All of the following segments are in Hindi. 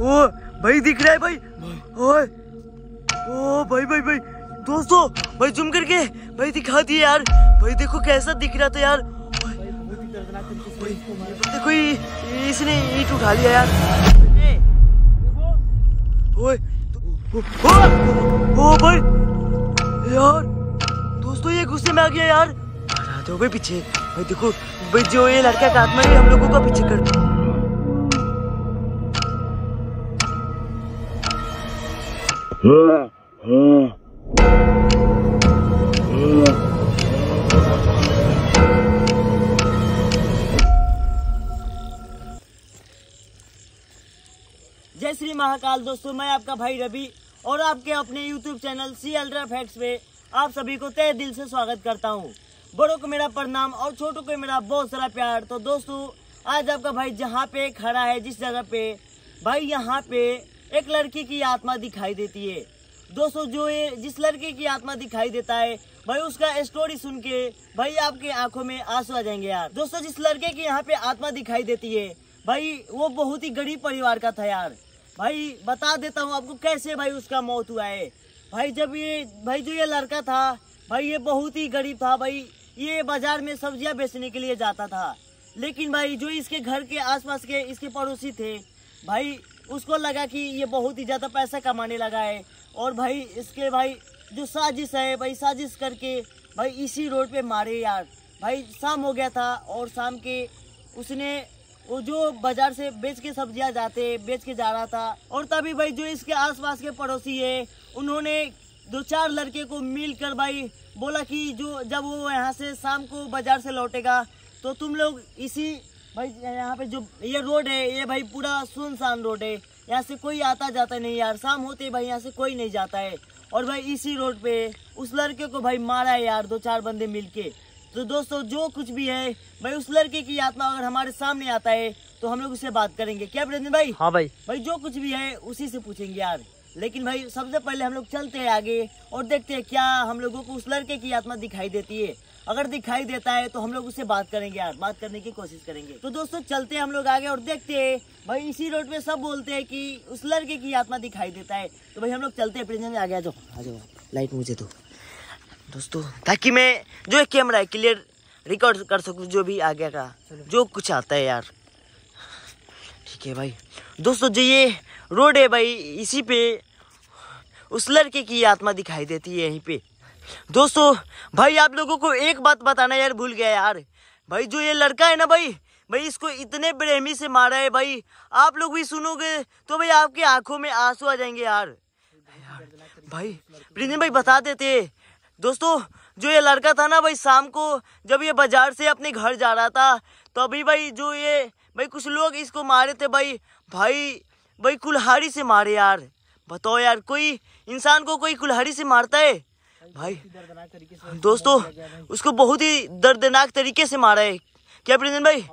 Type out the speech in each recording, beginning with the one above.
ओ भाई दिख रहा है भाई ओए ओ भाई भाई भाई दोस्तों भाई जूम करके भाई दिखा दिए यार भाई देखो कैसा दिख रहा था यार देखो इसने ईट उठा लिया यार ओए तो, ओ भाई यार दोस्तों ये गुस्से में आ गया यार भाई पीछे भाई देखो भाई जो ये लड़का का आत्मा है हम लोगों का पीछे कर जय श्री महाकाल दोस्तों मैं आपका भाई रवि और आपके अपने YouTube channel C ultra facts में आप सभी को तय दिल से स्वागत करता हूँ बड़ों को मेरा प्रणाम और छोटों को मेरा बहुत सारा प्यार तो दोस्तों आज आपका भाई जहाँ पे खड़ा है जिस जगह पे भाई यहाँ पे एक लड़की की आत्मा दिखाई देती है दोस्तों जो ये जिस लड़के की आत्मा दिखाई देता है भाई उसका स्टोरी सुन के भाई आपके आंखों में आंसू आ जाएंगे यार दोस्तों जिस लड़के की यहाँ पे आत्मा दिखाई देती है भाई वो बहुत ही गरीब परिवार का था यार भाई बता देता हूँ आपको कैसे भाई उसका मौत हुआ है भाई जब ये भाई जो ये लड़का था भाई ये बहुत ही गरीब था भाई ये बाजार में सब्जियां बेचने के लिए जाता था लेकिन भाई जो इसके घर के आसपास के इसके पड़ोसी थे भाई उसको लगा कि ये बहुत ही ज़्यादा पैसा कमाने लगा है और भाई इसके भाई जो साजिश है भाई साजिश करके भाई इसी रोड पे मारे यार भाई शाम हो गया था और शाम के उसने वो जो बाजार से बेच के सब्जियां जाते बेच के जा रहा था और तभी भाई जो इसके आसपास के पड़ोसी है उन्होंने दो चार लड़के को मिलकर भाई बोला कि जो जब वो यहाँ से शाम को बाजार से लौटेगा तो तुम लोग इसी भाई यहाँ पे जो ये रोड है ये भाई पूरा सुनसान रोड है यहाँ से कोई आता जाता नहीं यार शाम होते भाई यहाँ से कोई नहीं जाता है और भाई इसी रोड पे उस लड़के को भाई मारा है यार दो चार बंदे मिलके तो दोस्तों जो कुछ भी है भाई उस लड़के की यात्रा अगर हमारे सामने आता है तो हम लोग उससे बात करेंगे क्या प्रेम भाई हाँ भाई भाई जो कुछ भी है उसी से पूछेंगे यार लेकिन भाई सबसे पहले हम लोग चलते हैं आगे और देखते हैं क्या हम लोगों को उस लड़के की आत्मा दिखाई देती है अगर दिखाई देता है तो हम लोग उससे बात करेंगे यार बात करने की कोशिश करेंगे तो दोस्तों चलते हैं हम लोग आगे और देखते हैं भाई इसी रोड पे सब बोलते हैं कि उस लड़के की आत्मा दिखाई देता है तो भाई हम लोग चलते हैं में आगे आ जाओ आ जाओ लाइट मुझे दो दोस्तों ताकि मैं जो एक कैमरा है क्लियर रिकॉर्ड कर सकूँ जो भी आगे का जो कुछ आता है यार ठीक है भाई दोस्तों जो ये रोड है भाई इसी पे उस लड़के की आत्मा दिखाई देती है यहीं पे दोस्तों भाई आप लोगों को एक बात बताना यार भूल गया यार भाई जो ये लड़का है ना भाई भाई इसको इतने प्रेमी से मारा है भाई आप लोग भी सुनोगे तो भाई आपकी आंखों में आंसू आ जाएंगे यार भाई प्रिंजन भाई बता देते दोस्तों जो ये लड़का था ना भाई शाम को जब ये बाजार से अपने घर जा रहा था तो अभी भाई जो ये भाई कुछ लोग इसको मारे थे भाई भाई भाई कुल्हाड़ी से मारे यार बताओ यार कोई इंसान को कोई कुल्हाड़ी से मारता है भाई दोस्तों उसको बहुत ही दर्दनाक तरीके से मारा है क्या प्रिंजन हाँ भाई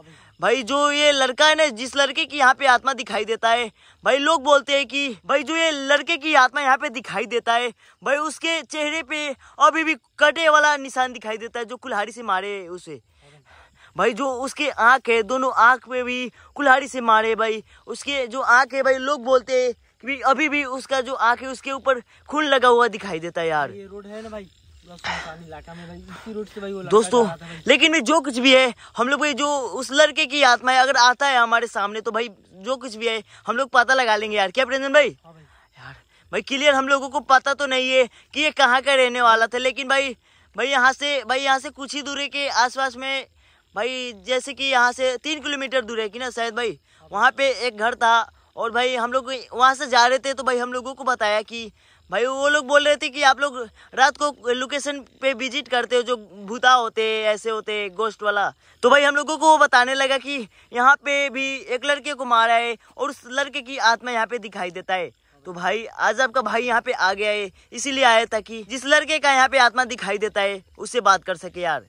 भाई जो ये लड़का है ना जिस लड़के की यहाँ पे आत्मा दिखाई देता है भाई लोग बोलते हैं कि भाई जो ये लड़के की आत्मा यहाँ पे दिखाई देता है भाई उसके चेहरे पे अभी भी कटे वाला निशान दिखाई देता है जो कुल्हाड़ी से मारे उसे भाई जो उसके आँख है दोनों आँख पे भी कुल्हाड़ी से मारे भाई उसके जो आँख है भाई लोग बोलते हैं कि अभी भी उसका जो आँख है उसके ऊपर खून लगा हुआ दिखाई देता है यार ये रोड है ना भाई दोस्तों लेकिन जो कुछ भी है हम लोग जो उस लड़के की आत्मा है अगर आता है हमारे सामने तो भाई जो कुछ भी है हम लोग पता लगा लेंगे यार क्या प्रेंजन हाँ भाई यार भाई क्लियर हम लोगों को पता तो नहीं है कि ये कहाँ का रहने वाला था लेकिन भाई भाई यहाँ से भाई यहाँ से कुछ ही दूरी के आसपास में भाई जैसे कि यहाँ से तीन किलोमीटर दूर है कि ना शायद भाई हाँ वहाँ पे एक घर था और भाई हम लोग वहाँ से जा रहे थे तो भाई हम लोगों को बताया कि भाई वो लोग बोल रहे थे कि आप लोग रात को लोकेशन पे विजिट करते हो जो भूता होते ऐसे होते गोस्ट वाला तो भाई हम लोगों को वो बताने लगा कि यहाँ पे भी एक लड़के को मारा है और उस लड़के की आत्मा यहाँ पे दिखाई देता है तो भाई आज आपका भाई यहाँ पे आ गया है इसीलिए आया था कि जिस लड़के का यहाँ पे आत्मा दिखाई देता है उससे बात कर सके यार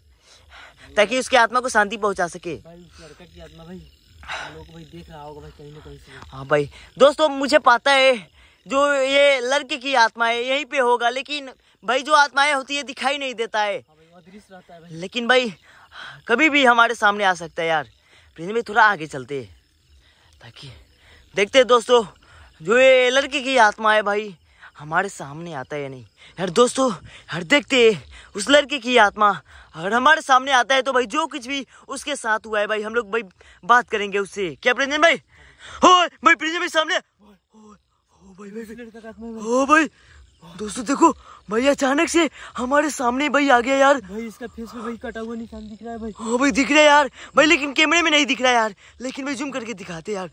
ताकि उसकी आत्मा को शांति पहुँचा सके भाई उस लड़का की आत्मा भाई हाँ भाई दोस्तों मुझे पता है जो ये लड़के की आत्मा है यही पे होगा लेकिन भाई जो आत्माएं होती है दिखाई नहीं देता है, हाँ लेकिन भाई कभी भी हमारे सामने आ सकता है यार प्रिंस भाई थोड़ा आगे चलते है ताकि देखते हैं दोस्तों जो ये लड़के की आत्मा है भाई हमारे सामने आता है या नहीं यार दोस्तों यार देखते उस लड़के की आत्मा हमारे सामने आता है तो भाई जो कुछ भी उसके साथ हुआ है भाई हम लोग भाई बात करेंगे उससे क्या प्रिंजन भाई हो भाई प्रिंजन भाई सामने हो भाई हो भाई दोस्तों देखो भाई अचानक से हमारे सामने भाई आ गया यार भाई इसका फेस पे भाई कटा हुआ निशान दिख रहा है भाई हाँ भाई दिख रहा है यार भाई लेकिन कैमरे में नहीं दिख रहा है यार लेकिन भाई जूम करके दिखाते यार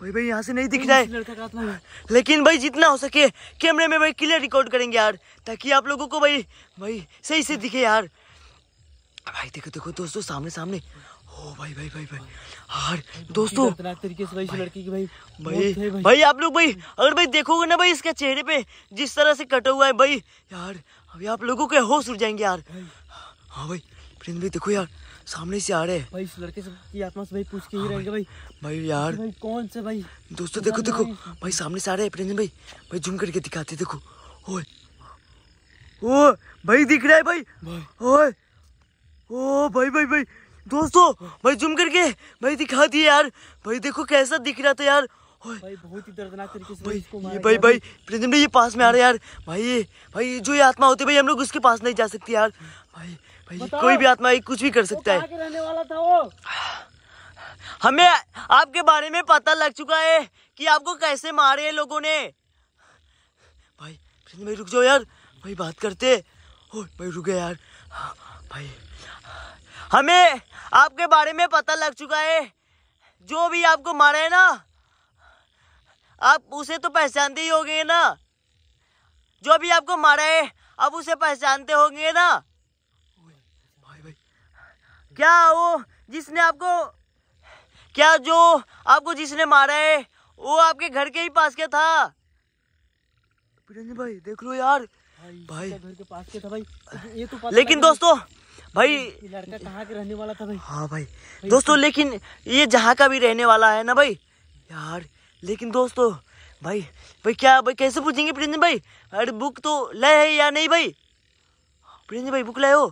भाई भाई यहाँ से नहीं दिख रहा है लेकिन भाई जितना हो सके कैमरे में भाई क्लियर रिकॉर्ड करेंगे यार ताकि आप लोगों को भाई भाई सही से दिखे यार भाई देखो देखो दोस्तों सामने सामने ओ भाई भाई भाई भाई यार दोस्तों तरीके से भाई लड़की की भाई भाई भाई आप लोग भाई अगर भाई देखोगे ना भाई इसके चेहरे पे जिस तरह से कटा हुआ है भाई यार अभी आप लोगों के होश उड़ जाएंगे यार हाँ भाई प्रिंस भाई देखो यार सामने से आ रहे हैं भाई इस लड़के से की आत्मा से भाई पूछ के ही हाँ रहेंगे भाई भाई यार भाई कौन से भाई दोस्तों देखो देखो भाई सामने से आ रहे हैं प्रेंजन भाई भाई जूम करके दिखाते देखो ओए ओ भाई दिख रहा है भाई ओए ओ भाई भाई भाई दोस्तों भाई जूम करके भाई दिखा दिए यार भाई देखो कैसा दिख रहा था यार भाई बहुत ही दर्दनाक तरीके से भाई इसको ये भाई भाई प्रेजेंट ये पास में आ रहे यार भाई भाई जो ये आत्मा होती है भाई हम लोग उसके पास नहीं जा सकते यार भाई कोई भी आत्मा कुछ भी कर सकता है रहने वाला था वो हमें आपके बारे में पता लग चुका है कि आपको कैसे मारे हैं लोगों ने भाई भाई रुक जाओ यार भाई बात करते ओ भाई रुके यार भाई हमें आपके बारे में पता लग चुका है जो भी आपको मारा है ना आप उसे तो पहचानते ही होंगे ना जो भी आपको मारा है आप उसे पहचानते होंगे ना क्या वो जिसने आपको क्या जो आपको जिसने मारा है वो आपके घर के ही पास का था भाई देख लो यार भाई घर के पास के था भाई ये तो लेकिन दोस्तों भाई लड़का कहाँ के रहने वाला था भाई हाँ भाई, भाई दोस्तों लेकिन ये जहाँ का भी रहने वाला है ना भाई यार लेकिन दोस्तों भाई भाई क्या भाई कैसे पूछेंगे प्रिंस भाई अरे बुक तो लय है या नहीं भाई प्रिंस भाई बुक लाए हो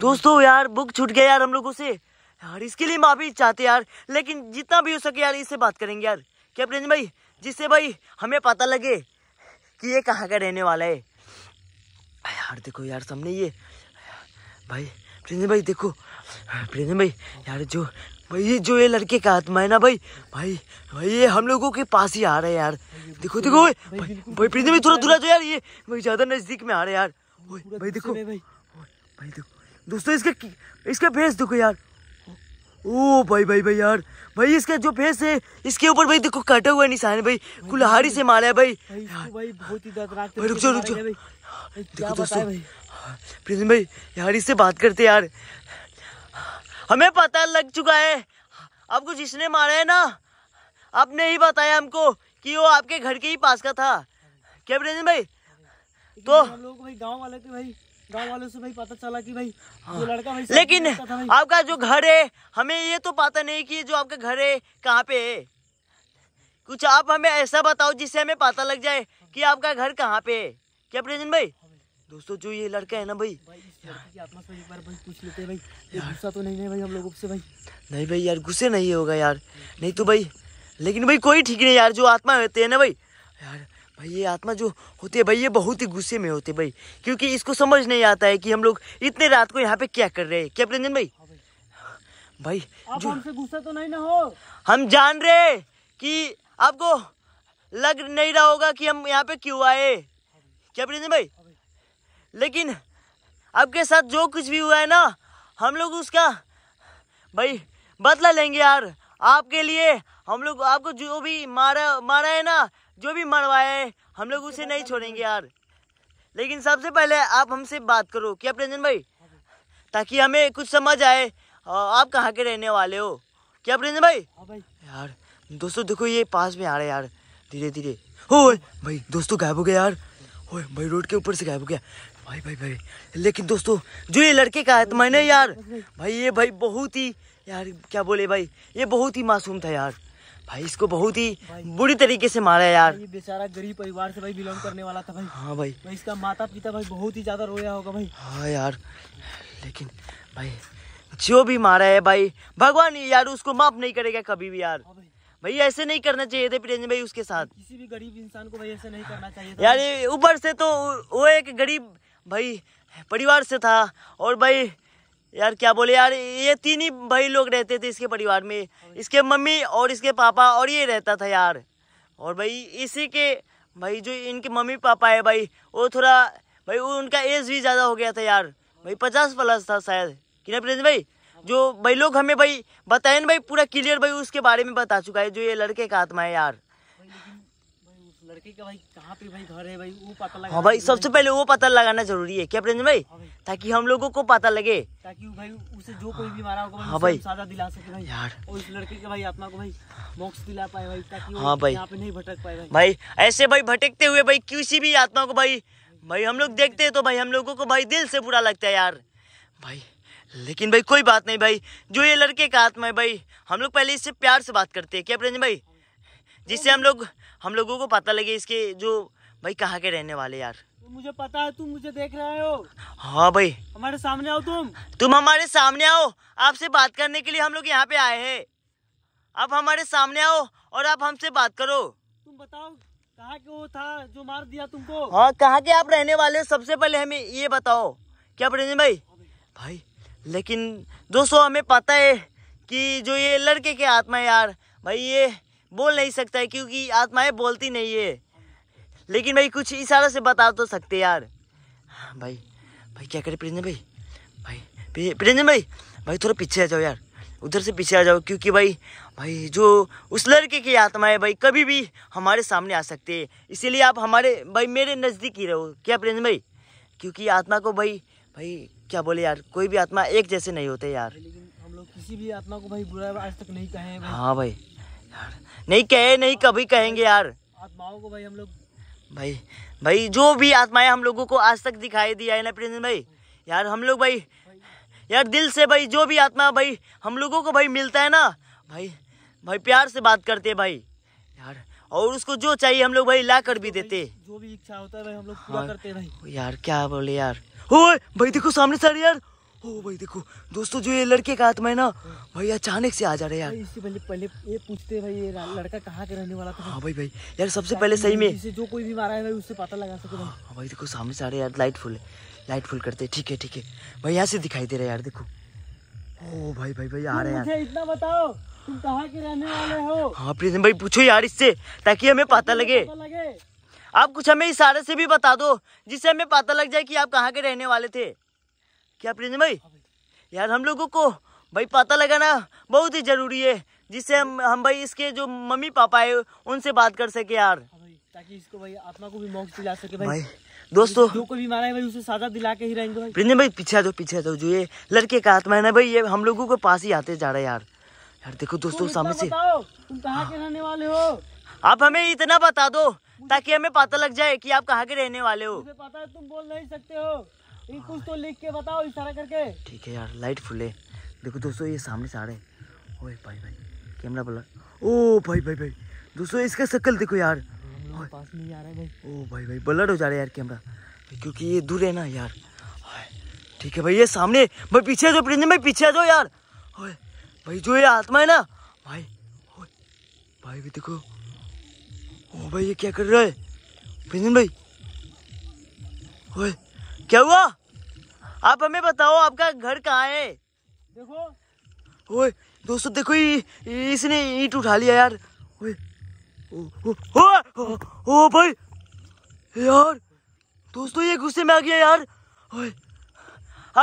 दोस्तों यार बुक छूट गया यार हम लोगों से यार इसके लिए माफी चाहते यार लेकिन जितना भी हो सके यार इससे बात करेंगे यार क्या प्रेम भाई जिससे भाई हमें पता लगे कि ये कहाँ का रहने वाला है यार देखो यार सामने ये भाई प्रेजेंट भाई देखो प्रेजेंट भाई यार जो भाई ये जो ये लड़के का आत्मा है ना भाई भाई भाई ये हम लोगों के पास ही आ रहा है यार देखो देखो भाई भाई भाई थोड़ा दूर आ जाओ यार ये भाई ज़्यादा नज़दीक में आ रहे यार भाई देखो भाई देखो दोस्तों इसके इसके फेस देखो यार ओ भाई भाई भाई यार भाई इसका जो फेस है इसके ऊपर भाई देखो कटा हुआ निशान है भाई कुल्हाड़ी से मारा है भाई भाई बहुत ही रुक देखो दोस्तों प्रिंस भाई यार इससे बात करते यार हमें पता लग चुका है आपको जिसने मारा है ना आपने ही बताया हमको कि वो आपके घर के ही पास का था क्या प्रिंस भाई तो गाँव वाले के भाई गाँव वालों से भाई पता चला की भाई हाँ। लड़का भाई लेकिन भाई। आपका जो घर है हमें ये तो पता नहीं की जो आपका घर है कहाँ पे है कुछ आप हमें ऐसा बताओ जिससे हमें पता लग जाए कि आपका घर कहाँ पे है क्या प्रेजन भाई दोस्तों जो ये लड़का है ना भाई गुस्सा तो नहीं है भाई हम लोगों से भाई नहीं भाई यार गुस्से नहीं होगा यार नहीं तो भाई लेकिन भाई कोई ठीक नहीं यार जो आत्मा रहते है ना भाई यार भाई ये आत्मा जो होती है भाई ये बहुत ही गुस्से में होते भाई क्योंकि इसको समझ नहीं आता है कि हम लोग इतने रात को यहाँ पे क्या कर रहे हैं क्या रंजन हाँ भाई भाई जो हमसे गुस्सा तो नहीं ना हो हम जान रहे कि आपको लग नहीं रहा होगा कि हम यहाँ पे क्यों आए क्या प्रंजन हाँ भाई लेकिन आपके साथ जो कुछ भी हुआ है ना हम लोग उसका भाई बदला लेंगे यार आपके लिए हम लोग आपको जो भी मारा मारा है ना जो भी मरवाए हम लोग उसे नहीं छोड़ेंगे यार लेकिन सबसे पहले आप हमसे बात करो क्या प्रंजन भाई ताकि हमें कुछ समझ आए आप कहाँ के रहने वाले हो क्या प्रंजन भाई, हाँ भाई। यार दोस्तों देखो ये पास में आ रहे यार धीरे धीरे हो भाई दोस्तों गायब हो गया यार हो भाई रोड के ऊपर से गायब हो गया भाई भाई भाई लेकिन दोस्तों जो ये लड़के का है तो मैंने यार भाई ये भाई बहुत ही यार क्या बोले भाई ये बहुत ही मासूम था यार भाई इसको बहुत ही बुरी तरीके से मारा है यार ये बेचारा गरीब परिवार से भाई बिलोंग करने वाला था भाई हाँ भाई, भाई इसका माता पिता भाई बहुत ही ज्यादा रोया होगा भाई हाँ यार लेकिन भाई जो भी मारा है भाई भगवान यार उसको माफ नहीं करेगा कभी भी यार हाँ भाई। भाई ऐसे नहीं करना चाहिए थे प्रियंजन भाई उसके साथ किसी भी गरीब इंसान को भाई ऐसे नहीं करना चाहिए यार ऊपर से तो वो एक गरीब भाई परिवार से था और भाई यार क्या बोले यार ये तीन ही भाई लोग रहते थे इसके परिवार में इसके मम्मी और इसके पापा और ये रहता था यार और भाई इसी के भाई जो इनके मम्मी पापा है भाई वो थोड़ा भाई उनका एज भी ज़्यादा हो गया था यार भाई पचास प्लस था शायद कि ना प्रेज भाई जो भाई लोग हमें भाई बताए ना भाई पूरा क्लियर भाई उसके बारे में बता चुका है जो ये लड़के का आत्मा है यार हाँ भाई सबसे पहले वो पता लगाना जरूरी है क्या प्रेम हाँ भाई ताकि हम लोगो को पता लगे ताकि भाई उसे जो कोई भी हाँ। मारा होगा हाँ भाई सजा दिला सके भाई यार उस लड़के के भाई आत्मा को भाई मोक्ष दिला पाए भाई ताकि हाँ भाई यहाँ पे नहीं भटक पाए भाई ऐसे भाई भटकते हुए भाई किसी भी आत्मा को भाई भाई हम लोग देखते हैं तो भाई हम लोगों को भाई दिल से बुरा लगता है यार भाई लेकिन भाई कोई बात नहीं भाई जो ये लड़के का आत्मा है भाई हम लोग पहले इससे प्यार से बात करते हैं क्या प्रेम भाई जिससे हम लोग हम लोगों को पता लगे इसके जो भाई कहाँ के रहने वाले यार मुझे पता है तुम मुझे देख रहे हो हाँ भाई हमारे सामने आओ तुम तुम हमारे सामने आओ आपसे बात करने के लिए हम लोग यहाँ पे आए हैं आप हमारे सामने आओ और आप हमसे बात करो तुम बताओ कहाँ के वो था जो मार दिया तुमको हाँ कहाँ के आप रहने वाले हो सबसे पहले हमें ये बताओ क्या प्रेजेंट हाँ भाई भाई लेकिन दोस्तों हमें पता है कि जो ये लड़के के आत्मा यार भाई ये बोल नहीं सकता है क्योंकि आत्माएं बोलती नहीं है लेकिन भाई कुछ इशारा से बता तो सकते यार हाँ, भाई भाई क्या करें प्रिंजन भाई भाई प्रिंजन भाई भाई थोड़ा पीछे आ जाओ यार उधर से पीछे आ जाओ क्योंकि भाई भाई जो उस लड़के की आत्मा है भाई कभी भी हमारे सामने आ सकते हैं इसीलिए आप हमारे भाई मेरे नज़दीक ही रहो क्या प्रियंजन भाई क्योंकि आत्मा को भाई भाई क्या बोले यार कोई भी आत्मा एक जैसे नहीं होते यार लेकिन हम लोग किसी भी आत्मा को भाई बुरा आज तक नहीं कहे हाँ भाई यार नहीं कहे नहीं कभी कहेंगे यार आत्माओं को भाई हम लोग भाई भाई जो भी आत्माएं हम लोगों को आज तक दिखाई दिया है ना प्रिंस भाई यार हम लोग भाई यार दिल से भाई जो भी आत्मा भाई हम लोगों को भाई मिलता है ना भाई भाई प्यार से बात करते हैं भाई यार और उसको जो चाहिए हम लोग भाई ला कर भी देते जो भी इच्छा होता है भाई हम लोग पूरा हाँ। करते हैं यार क्या बोले यार ओए भाई देखो सामने सर यार ओ भाई देखो दोस्तों जो ये लड़के का आत्मा है ना भाई अचानक से आ जा रहे हैं यार इससे पहले पहले ये पूछते भाई ये लड़का कहाँ के रहने वाला था हाँ भाई भाई यार सबसे पहले सही में जो कोई भी मारा है भाई उससे पता लगा सको हाँ भाई देखो सामने से आ रहे यार लाइट फुल है लाइट फुल करते ठीक है ठीक है भाई यहाँ से दिखाई दे रहा है यार देखो ओ भाई भाई भाई आ रहे हैं इतना बताओ तुम कहाँ के रहने वाले हो हाँ प्रीतम भाई पूछो यार इससे ताकि हमें पता लगे आप कुछ हमें इशारे से भी बता दो जिससे हमें पता लग जाए कि आप कहाँ के रहने वाले थे क्या प्रिंस भाई यार हम लोगों को भाई पता लगाना बहुत ही ज़रूरी है जिससे हम हम भाई इसके जो मम्मी पापा है उनसे बात कर सके यार हाँ ताकि इसको भाई आत्मा को भी मौका दिला सके भाई, भाई दोस्तों जो कोई बीमार है भाई उसे सादा दिला के ही रहेंगे भाई प्रिंस भाई पीछे जाओ पीछे जाओ जो ये लड़के का आत्मा है ना भाई ये हम लोगों के पास ही आते जा रहा है यार यार देखो दोस्तों सामने से तुम कहाँ के रहने वाले हो आप हमें इतना बता दो ताकि हमें पता लग जाए कि आप कहाँ के रहने वाले हो पता है तुम बोल नहीं सकते हो कुछ तो लिख के बताओ इशारा करके ठीक है यार लाइट फुले देखो दोस्तों ये सामने से आ रहे ओए भाई भाई कैमरा बोला ओ भाई भाई भाई दोस्तों इसका शक्ल देखो यार पास नहीं आ रहा भाई ओ भाई भाई ब्लड हो जा रहा है यार कैमरा क्योंकि ये दूर है ना यार ठीक है भाई ये सामने भाई पीछे जो जाओ प्रिंजन भाई पीछे जो यार ओए भाई जो ये आत्मा है ना भाई ओए भाई भी देखो ओ भाई ये क्या कर रहा है प्रिंजन भाई ओए क्या हुआ आप हमें बताओ आपका घर कहाँ है देखो ओए दोस्तों देखो ये इसने ईट उठा लिया यार ओए ओ, ओ, ओ, ओ, ओ भाई यार दोस्तों ये गुस्से में आ गया यार ओए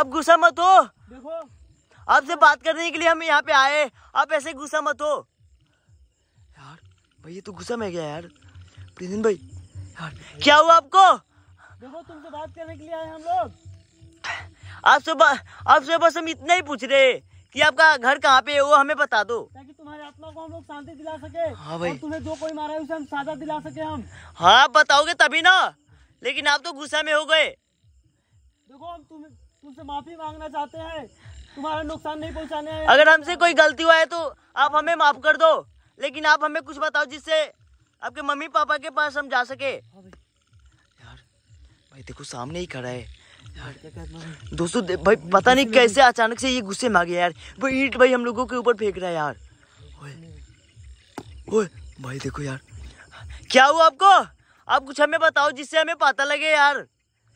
आप गुस्सा मत हो देखो आपसे बात करने के लिए हम यहाँ पे आए आप ऐसे गुस्सा मत हो यार भाई ये तो गुस्सा में गया यार प्रिंसन भाई यार क्या हुआ आपको देखो तुमसे बात करने के लिए आए हम लोग आप सुबह आप सुबह बस हम इतना ही पूछ रहे कि आपका घर कहाँ पे है वो हमें बता दो ताकि तुम्हारे आत्मा को हम लोग शांति दिला सके हाँ भाई तुम्हें जो कोई मारा है उसे हम साझा दिला सके हम हाँ बताओगे तभी ना लेकिन आप तो गुस्सा में हो गए देखो हम तुम तुमसे माफी मांगना चाहते हैं तुम्हारा नुकसान नहीं पहुँचाने अगर हमसे कोई गलती हुआ है तो आप हमें माफ कर दो लेकिन आप हमें कुछ बताओ जिससे आपके मम्मी पापा के पास हम जा सके हाँ भाई देखो सामने ही खड़ा है यार दोस्तों भाई पता नहीं कैसे अचानक से ये गुस्से में आ गया यार भाई ईट भाई हम लोगों के ऊपर फेंक रहा है यार ओए ओए भाई देखो यार क्या हुआ आपको आप कुछ हमें बताओ जिससे हमें पता लगे यार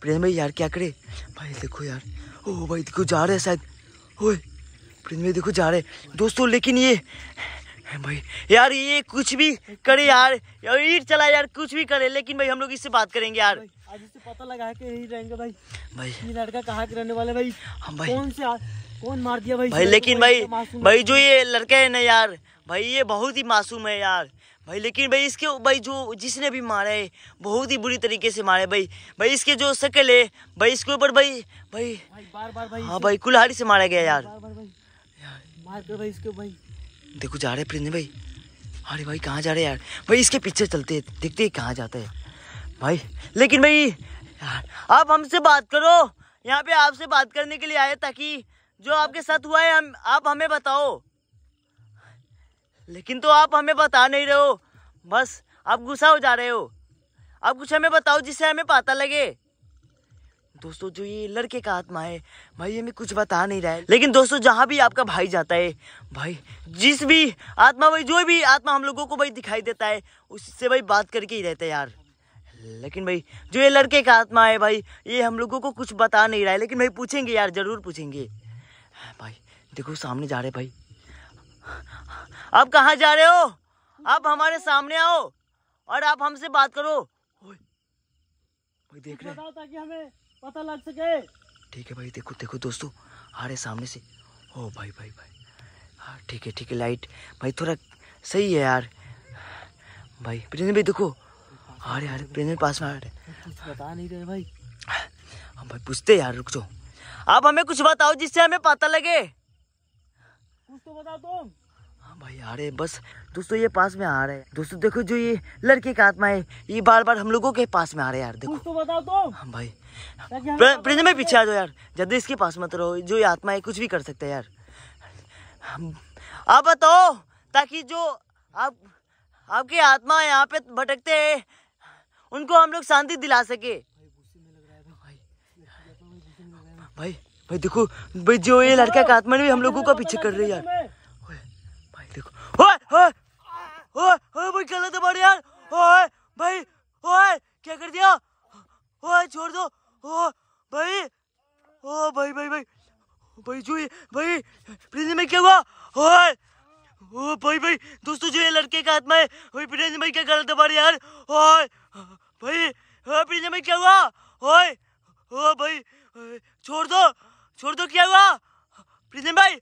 प्रेम भाई यार क्या करे भाई देखो यार ओ भाई देखो जा रहे शायद ओए प्रेम भाई देखो जा रहे दोस्तों लेकिन ये भाई यार ये कुछ भी करे यार ईट चला यार कुछ भी करे लेकिन भाई हम लोग इससे बात करेंगे यार आज इससे पता लगा है यही रहेंगे भाई भाई ये लड़का कहाँ के रहने वाले भाई हम हाँ भाई कौन से कौन मार दिया भाई भाई लेकिन भाई भाई जो ये लड़का है ना यार भाई ये बहुत ही मासूम है यार भाई लेकिन भाई इसके भाई जो जिसने भी मारा है बहुत ही बुरी तरीके से मारे भाई भाई इसके जो शकल है भाई इसके ऊपर भाई भाई बार बार भाई हाँ भाई कुल्हाड़ी से मारा गया यार मार कर भाई इसके भाई देखो जा रहे प्रिंस भाई अरे भाई कहाँ जा रहे यार भाई इसके पीछे चलते हैं देखते हैं कहाँ जाता है भाई लेकिन भाई यार आप हमसे बात करो यहाँ पे आपसे बात करने के लिए आए ताकि जो आपके साथ हुआ है हम आप हमें बताओ लेकिन तो आप हमें बता नहीं रहे हो बस आप गुस्सा हो जा रहे हो आप कुछ हमें बताओ जिससे हमें पता लगे दोस्तों जो ये लड़के का आत्मा है भाई हमें कुछ बता नहीं रहा है लेकिन दोस्तों जहाँ भी आपका भाई जाता है भाई जिस भी आत्मा भाई जो भी आत्मा हम लोगों को भाई दिखाई देता है उससे भाई बात करके ही रहता है यार लेकिन भाई जो ये लड़के का आत्मा है भाई ये हम लोगों को कुछ बता नहीं रहा है लेकिन भाई पूछेंगे यार ज़रूर पूछेंगे भाई देखो सामने जा रहे भाई आप कहाँ जा रहे हो आप हमारे सामने आओ और आप हमसे बात करो भाई देख रहे हैं पता लग सके ठीक है भाई देखो देखो दोस्तों आ रहे सामने से ओ भाई भाई भाई हाँ ठीक है ठीक है लाइट भाई थोड़ा सही है यार भाई प्रेजेंट भाई देखो अरे यार पास में आ रहे बता नहीं रहे भाई हम भाई पूछते यार रुक जाओ आप हमें कुछ बताओ जिससे हमें पता लगे कुछ तो बताओ तुम हाँ भाई आ रहे बस दोस्तों ये पास में आ रहे हैं दोस्तों देखो जो ये लड़के का आत्मा है ये बार बार हम लोगों के पास में आ रहे हैं यार देखो कुछ तो बताओ तुम हाँ भाई प्रेम में पीछे आ जाओ यार जल्दी इसके पास मत रहो जो ये आत्मा है कुछ भी कर सकते हैं यार आप बताओ ताकि जो आप आपकी आत्मा यहाँ पे भटकते हैं उनको हम लोग शांति दिला सके भाई भाई देखो भाई जो ये लड़का का आत्मा भी हम लोगों का पीछे कर रही है यार भाई देखो ओए ओए ओए भाई गलत है यार ओए भाई ओए क्या कर दिया ओए छोड़ दो हाँ, भाई हाँ, भाई क्या हुआ ओ भाई भाई दोस्तों जो ये लड़के का हाथ में है प्रिंस भाई क्या गलत हमारे यार ओए भाई ओ प्रिंस भाई क्या हुआ ओए ओ भाई छोड़ दो छोड़ दो क्या हुआ प्रिंस भाई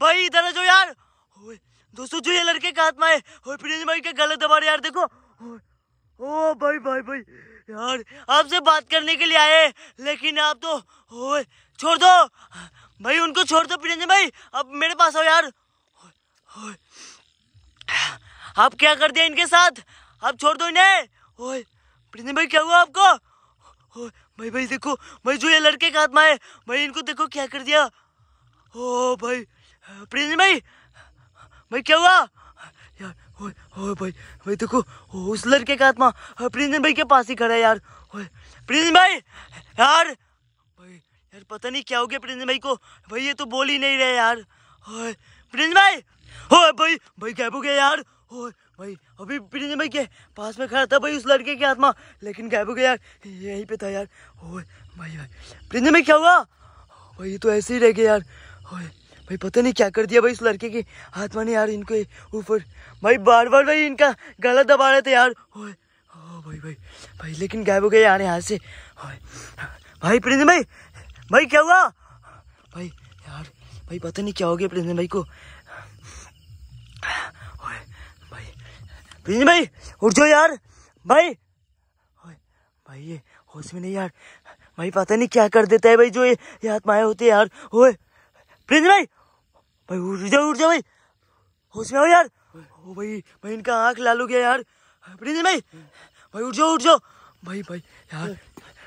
भाई इधर आ जाओ यार ओए दोस्तों जो ये लड़के का हाथ में है प्रिंस भाई क्या गलत हमारे यार देखो ओ भाई भाई भाई यार आपसे बात करने के लिए आए लेकिन आप तो हो छोड़ दो भाई उनको छोड़ दो प्रियंजन भाई अब मेरे पास आओ यार आप क्या कर दिया इनके साथ आप छोड़ दो इन्हें ओए प्रियंजन भाई क्या हुआ आपको ओए, भाई भाई देखो भाई जो ये लड़के का आत्मा है भाई इनको देखो क्या कर दिया ओ भाई प्रियंजन भाई भाई क्या हुआ ओए ओए भाई भाई देखो उस लड़के का आत्मा प्रिंजन भाई के पास ही खड़ा है यार ओए प्रिंजन भाई यार भाई यार पता नहीं क्या हो गया प्रिंजन भाई को भाई ये तो बोल ही नहीं रहे यार ओए प्रिंजन भाई ओए भाई भाई गायब हो गया यार ओए भाई अभी प्रिंजन भाई के पास में खड़ा था भाई उस लड़के की आत्मा लेकिन गायब हो गया यार यहीं पे था यार ओए भाई भाई प्रिंजन भाई क्या हुआ भाई ये तो ऐसे ही रह गया यार ओए भाई पता नहीं क्या कर दिया भाई इस लड़के के हाथ माने यार इनको ऊपर भाई बार बार भाई इनका गला दबा रहे थे यार ओए ओ भाई भाई भाई लेकिन गायब हो गए यार यहाँ से भाई प्रिंस भाई भाई क्या हुआ भाई यार भाई पता नहीं क्या हो गया प्रिंस भाई को भाई प्रिंस भाई उठ जाओ यार भाई भाई ये होश में नहीं यार भाई पता नहीं क्या कर देता है भाई जो ये हाथ माया होती है यार ओए प्रिंस भाई भाई उठ जाओ उठ जाओ भाई होश में हो यार ओ भाई भाई इनका आंख लाल हो गया यार प्रिंस भाई भाई उठ जाओ उठ जाओ भाई भाई यार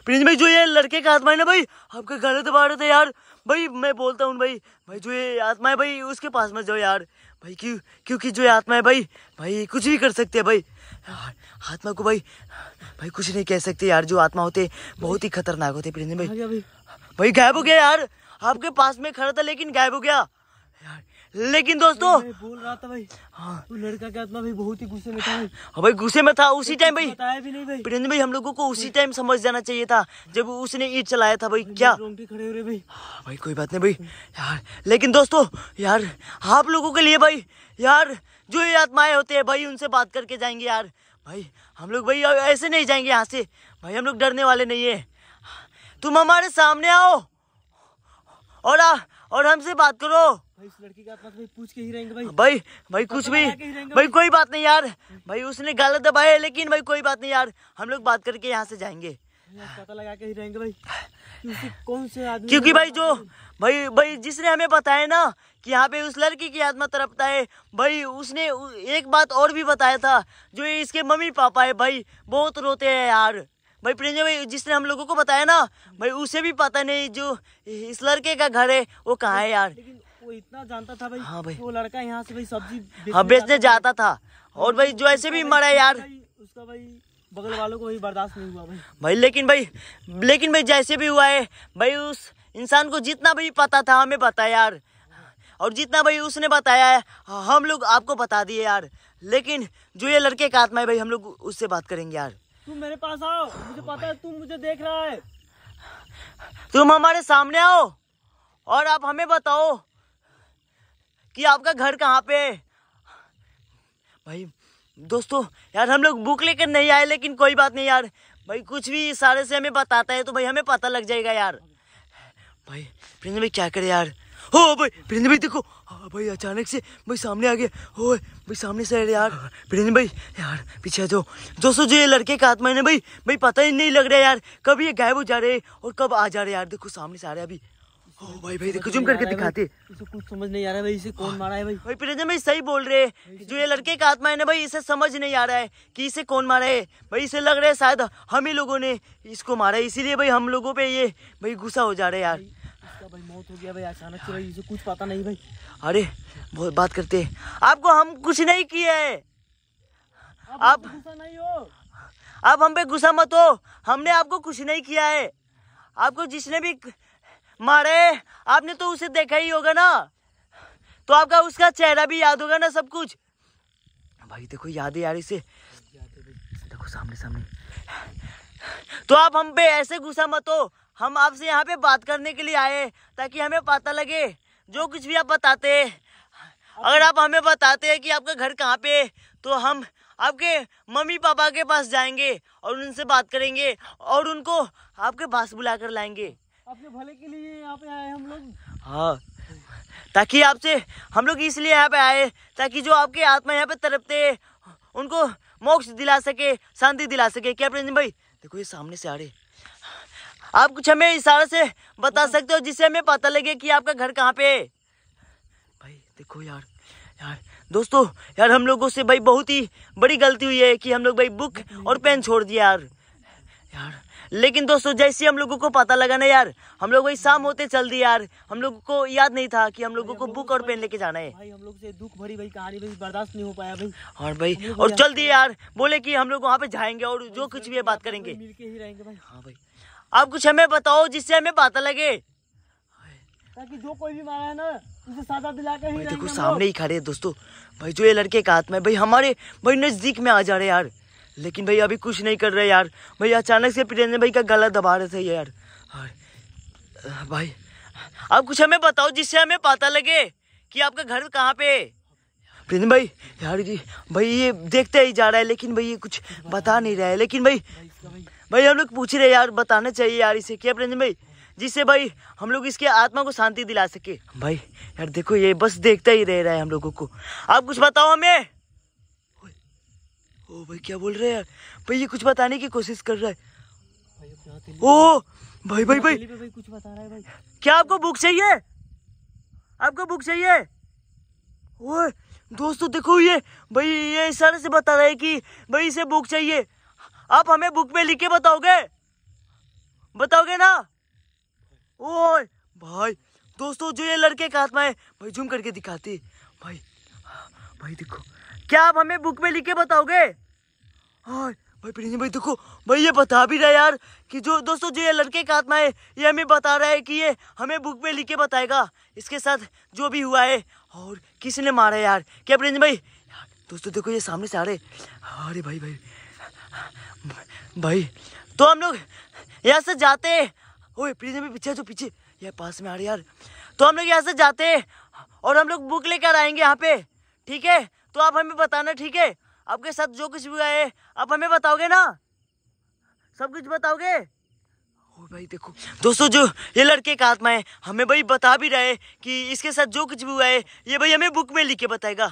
प्रिंस भाई जो ये लड़के का आत्मा है ना भाई आपका गलत बात है यार भाई मैं बोलता हूँ भाई भाई जो ये आत्मा है भाई उसके पास मत जाओ यार भाई क्यों क्योंकि जो ये आत्मा है भाई भाई कुछ भी कर सकते हैं भाई यार आत्मा को भाई भाई कुछ नहीं कह सकते यार जो आत्मा होते बहुत ही खतरनाक होते प्रिंस भाई भाई गायब हो गया यार आपके पास में खड़ा था लेकिन गायब हो गया लेकिन दोस्तों बोल रहा था भाई हाँ तो लड़का क्या था भाई बहुत ही गुस्से में था भाई भाई गुस्से में था उसी टाइम भाई बताया भी नहीं भाई प्रिंद भाई हम लोगों को उसी टाइम समझ जाना चाहिए था जब उसने ईट चलाया था भाई क्या खड़े हो रहे भाई हाँ भाई कोई बात नहीं भाई यार लेकिन दोस्तों यार आप लोगों के लिए भाई यार जो ये आत्माएं होते हैं भाई उनसे बात करके जाएंगे यार भाई हम लोग भाई ऐसे नहीं जाएंगे यहाँ से भाई हम लोग डरने वाले नहीं है तुम हमारे सामने आओ और आ, और हमसे बात करो तो भाई भाई कुछ भी भाई कोई बात नहीं यार भाई उसने गलत दबाया लेकिन भाई कोई बात नहीं यार हम लोग बात करके यहाँ से जाएंगे पता लगा के ही रहेंगे भाई कौन से आदमी क्योंकि भाई जो भाई भाई जिसने हमें बताया ना कि यहाँ पे उस लड़की की आत्मा तरपता है भाई उसने एक बात और भी बताया था जो इसके मम्मी पापा है भाई बहुत रोते हैं यार भाई प्रिंजय भाई जिसने हम लोगों को बताया ना भाई उसे भी पता नहीं जो इस लड़के का घर है वो कहाँ है यार वो इतना जानता था भाई हाँ भाई वो लड़का यहाँ से भाई सब्जी हाँ बेचने जाता था और भाई जो ऐसे भी मरा यार उसका भाई बगल वालों को भी बर्दाश्त नहीं हुआ भाई भाई लेकिन भाई लेकिन भाई जैसे भी हुआ है भाई उस इंसान को जितना भी पता था हमें पता यार और जितना भाई उसने बताया है हाँ, हम लोग आपको बता दिए यार लेकिन जो ये लड़के का आत्मा है भाई हम लोग उससे बात करेंगे यार तुम मेरे पास आओ मुझे पता है तुम मुझे देख रहा है तुम हमारे सामने आओ और आप हमें बताओ कि आपका घर कहाँ पे भाई दोस्तों यार हम लोग बुक लेकर नहीं आए लेकिन कोई बात नहीं यार भाई कुछ भी सारे से हमें बताता है तो भाई हमें पता लग जाएगा यार भाई प्रिंस भाई क्या करे यार हो भाई प्रिंस भाई देखो भाई अचानक से भाई सामने आ गया हो भाई सामने से यार प्रिंस भाई यार पीछे जो दोस्तों जो ये लड़के का आत्मा है ना भाई भाई पता ही नहीं लग रहा यार कब ये गायब हो जा रहे और कब आ जा रहे यार देखो सामने से आ रहे अभी भाई भाई देखो जूम करके दिखाते कुछ समझ नहीं आ रहा है भाई इसे कौन हाँ। मारा है भाई भाई प्रेजेंट भाई सही बोल रहे हैं जो ये लड़के का आत्मा है ना भाई इसे समझ नहीं आ रहा है कि इसे कौन मारा है भाई इसे लग रहा है शायद हम ही लोगों ने इसको मारा है इसीलिए भाई हम लोगों पे ये भाई गुस्सा हो जा रहा है यार भाई मौत हो गया भाई अचानक से भाई इसे कुछ पता नहीं भाई अरे बहुत बात करते हैं आपको हम कुछ नहीं किए है आप तो नहीं हो आप हम पे गुस्सा मत हो हमने आपको कुछ नहीं किया है आपको जिसने भी मारे आपने तो उसे देखा ही होगा ना तो आपका उसका चेहरा भी याद होगा ना सब कुछ भाई देखो याद है यार इसे देखो सामने सामने तो आप हम पे ऐसे गुस्सा मत हो हम आपसे यहाँ पे बात करने के लिए आए ताकि हमें पता लगे जो कुछ भी आप बताते अगर आप हमें बताते हैं कि आपका घर कहाँ पे तो हम आपके मम्मी पापा के पास जाएंगे और उनसे बात करेंगे और उनको आपके पास बुला कर लाएंगे आपके भले के लिए यहाँ पे आए हम लोग हाँ ताकि आपसे हम लोग इसलिए यहाँ पे आए ताकि जो आपके आत्मा यहाँ पे तरपते उनको मोक्ष दिला सके शांति दिला सके क्या प्रेम भाई देखो ये सामने से आ रहे आप कुछ हमें इशारे से बता सकते हो जिससे हमें पता लगे कि आपका घर कहाँ पे भाई देखो यार यार दोस्तों यार हम लोगों से भाई बहुत ही बड़ी गलती हुई है कि हम लोग भाई बुक और पेन छोड़ दिया यार यार लेकिन दोस्तों जैसे हम लोगों को पता लगा ना यार हम लोग वही शाम होते चल दी यार हम लोगों को याद नहीं था कि हम लोगों को बुक और पेन लेके जाना है भाई हम लोग से दुख भरी भाई कहानी भाई बर्दाश्त नहीं हो पाया भाई और भाई और चल दिए यार बोले की हम लोग वहाँ पे जाएंगे और जो कुछ भी है बात करेंगे हाँ भाई आप कुछ हमें बताओ जिससे हमें पता लगे ताकि जो कोई भी मारा है ना ही देखो सामने ही खड़े दोस्तों भाई जो ये लड़के का हाथ में भाई हमारे भाई नजदीक में आ जा रहे यार लेकिन भाई अभी कुछ नहीं कर रहे यार भाई अचानक से प्रियंजन भाई का गला दबा रहे थे यार और भाई आप कुछ हमें बताओ जिससे हमें पता लगे कि आपका घर कहाँ पे है प्रियंजन भाई यार जी भाई ये देखते ही जा रहा है लेकिन भाई ये कुछ बता नहीं रहा है लेकिन भाई भाई हम लोग पूछ रहे यार बताना चाहिए यार इसे क्या प्रियंजन भाई जिससे भाई हम लोग इसके आत्मा को शांति दिला सके भाई यार देखो ये बस देखता ही रह रहा है हम लोगों को आप कुछ बताओ हमें ओ भाई क्या बोल रहे हैं यार भाई ये कुछ बताने की कोशिश कर रहा है ओ भाई भाई भाई कुछ बता रहा है भाई क्या आपको बुक चाहिए आपको बुक चाहिए ओए दोस्तों देखो ये भाई ये इशारे से बता रहा है कि भाई इसे बुक चाहिए आप हमें बुक में लिख के बताओगे बताओगे ना ओ भाई दोस्तों जो ये लड़के का आत्मा है भाई झूम करके दिखाती भाई भाई देखो क्या आप हमें बुक में लिख के बताओगे हाँ भाई प्रिंस भाई देखो भाई ये बता भी रहा है यार कि जो दोस्तों जो ये लड़के का आत्मा है ये हमें बता रहा है कि ये हमें बुक में लिख के बताएगा इसके साथ जो भी हुआ है और किसने मारा है यार क्या प्रिंस भाई दोस्तों देखो ये सामने से आ रहे अरे भाई भाई भाई तो हम लोग यहाँ से जाते हैं ओए प्रिंस भाई पीछे जो पीछे ये पास में आ रहे यार तो हम लोग यहाँ से जाते हैं और हम लोग बुक लेकर आएंगे यहाँ पे ठीक है तो आप हमें बताना ठीक है आपके साथ जो कुछ हुआ है आप हमें बताओगे ना सब कुछ बताओगे ओ भाई देखो दोस्तों जो ये लड़के का आत्मा है हमें भाई बता भी रहा है कि इसके साथ जो कुछ भी हुआ है ये भाई हमें बुक में लिख के बताएगा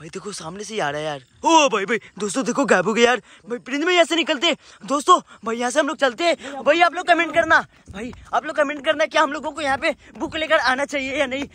भाई देखो सामने से ही आ रहा है यार ओ भाई भाई दोस्तों देखो गायब हो गया यार भाई प्रिंस भाई यहाँ से निकलते दोस्तों भाई यहाँ से हम लोग चलते हैं भाई आप लोग कमेंट करना भाई आप लोग कमेंट करना क्या हम लोगों को यहाँ पे बुक लेकर आना चाहिए या नहीं